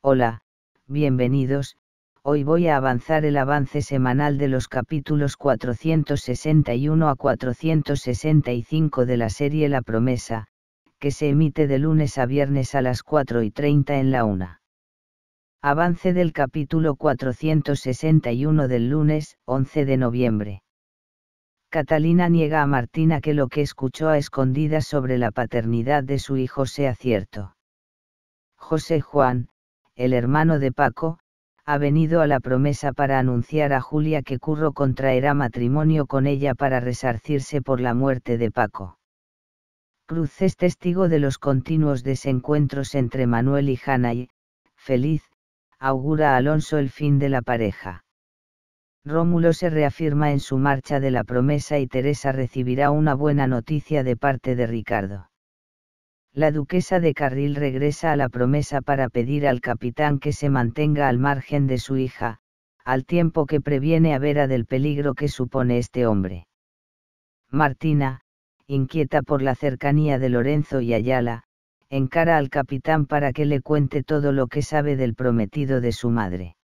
Hola, bienvenidos, hoy voy a avanzar el avance semanal de los capítulos 461 a 465 de la serie La Promesa, que se emite de lunes a viernes a las 4 y 30 en la 1. Avance del capítulo 461 del lunes, 11 de noviembre. Catalina niega a Martina que lo que escuchó a escondidas sobre la paternidad de su hijo sea cierto. José Juan, el hermano de Paco, ha venido a la promesa para anunciar a Julia que Curro contraerá matrimonio con ella para resarcirse por la muerte de Paco. Cruz es testigo de los continuos desencuentros entre Manuel y Hannah y, feliz, augura a Alonso el fin de la pareja. Rómulo se reafirma en su marcha de la promesa y Teresa recibirá una buena noticia de parte de Ricardo la duquesa de Carril regresa a la promesa para pedir al capitán que se mantenga al margen de su hija, al tiempo que previene a Vera del peligro que supone este hombre. Martina, inquieta por la cercanía de Lorenzo y Ayala, encara al capitán para que le cuente todo lo que sabe del prometido de su madre.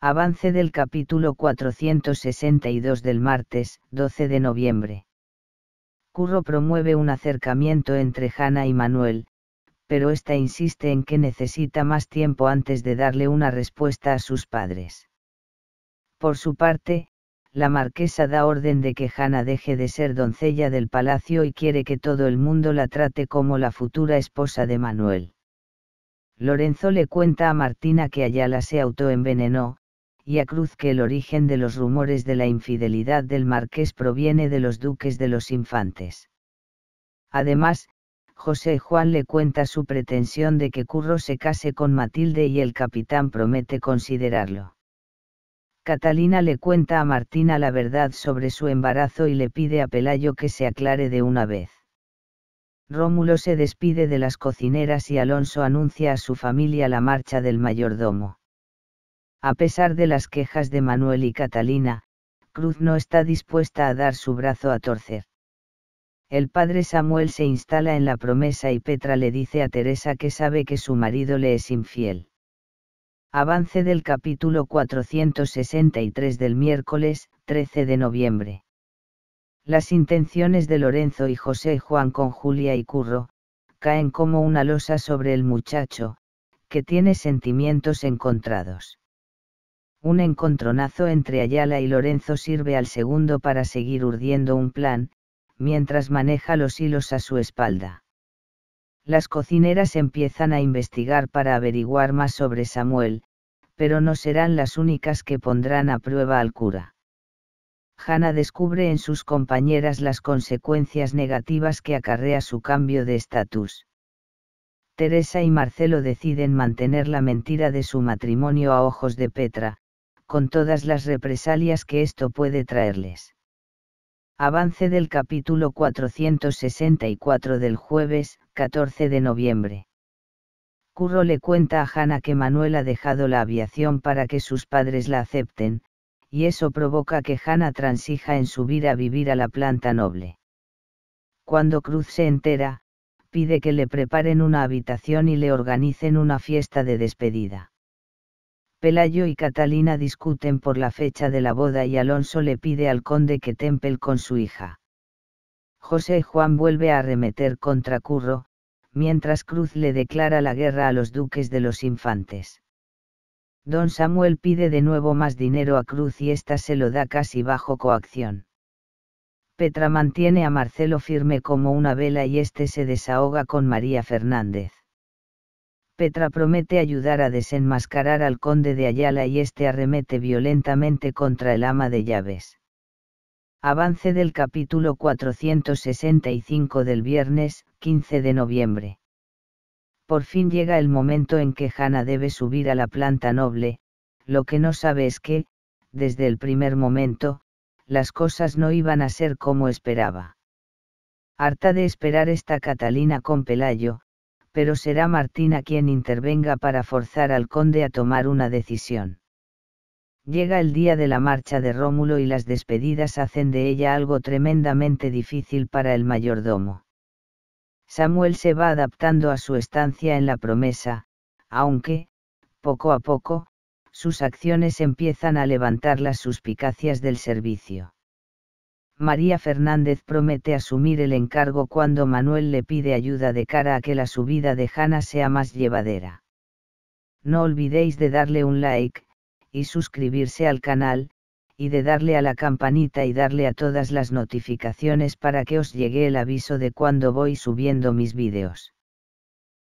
Avance del capítulo 462 del martes, 12 de noviembre. Curro promueve un acercamiento entre Hannah y Manuel, pero ésta insiste en que necesita más tiempo antes de darle una respuesta a sus padres. Por su parte, la marquesa da orden de que Hannah deje de ser doncella del palacio y quiere que todo el mundo la trate como la futura esposa de Manuel. Lorenzo le cuenta a Martina que Ayala se autoenvenenó, y a Cruz que el origen de los rumores de la infidelidad del marqués proviene de los duques de los infantes. Además, José Juan le cuenta su pretensión de que Curro se case con Matilde y el capitán promete considerarlo. Catalina le cuenta a Martina la verdad sobre su embarazo y le pide a Pelayo que se aclare de una vez. Rómulo se despide de las cocineras y Alonso anuncia a su familia la marcha del mayordomo. A pesar de las quejas de Manuel y Catalina, Cruz no está dispuesta a dar su brazo a torcer. El padre Samuel se instala en la promesa y Petra le dice a Teresa que sabe que su marido le es infiel. Avance del capítulo 463 del miércoles, 13 de noviembre. Las intenciones de Lorenzo y José Juan con Julia y Curro, caen como una losa sobre el muchacho, que tiene sentimientos encontrados. Un encontronazo entre Ayala y Lorenzo sirve al segundo para seguir urdiendo un plan, mientras maneja los hilos a su espalda. Las cocineras empiezan a investigar para averiguar más sobre Samuel, pero no serán las únicas que pondrán a prueba al cura. Hanna descubre en sus compañeras las consecuencias negativas que acarrea su cambio de estatus. Teresa y Marcelo deciden mantener la mentira de su matrimonio a ojos de Petra, con todas las represalias que esto puede traerles. Avance del capítulo 464 del jueves, 14 de noviembre. Curro le cuenta a Hannah que Manuel ha dejado la aviación para que sus padres la acepten, y eso provoca que Hannah transija en subir a vivir a la planta noble. Cuando Cruz se entera, pide que le preparen una habitación y le organicen una fiesta de despedida. Pelayo y Catalina discuten por la fecha de la boda y Alonso le pide al conde que temple con su hija. José Juan vuelve a arremeter contra Curro, mientras Cruz le declara la guerra a los duques de los infantes. Don Samuel pide de nuevo más dinero a Cruz y ésta se lo da casi bajo coacción. Petra mantiene a Marcelo firme como una vela y éste se desahoga con María Fernández. Petra promete ayudar a desenmascarar al conde de Ayala y este arremete violentamente contra el ama de llaves. Avance del capítulo 465 del viernes, 15 de noviembre. Por fin llega el momento en que Jana debe subir a la planta noble, lo que no sabe es que, desde el primer momento, las cosas no iban a ser como esperaba. Harta de esperar esta Catalina con Pelayo, pero será Martina quien intervenga para forzar al conde a tomar una decisión. Llega el día de la marcha de Rómulo y las despedidas hacen de ella algo tremendamente difícil para el mayordomo. Samuel se va adaptando a su estancia en la promesa, aunque, poco a poco, sus acciones empiezan a levantar las suspicacias del servicio. María Fernández promete asumir el encargo cuando Manuel le pide ayuda de cara a que la subida de Hanna sea más llevadera. No olvidéis de darle un like, y suscribirse al canal, y de darle a la campanita y darle a todas las notificaciones para que os llegue el aviso de cuando voy subiendo mis vídeos.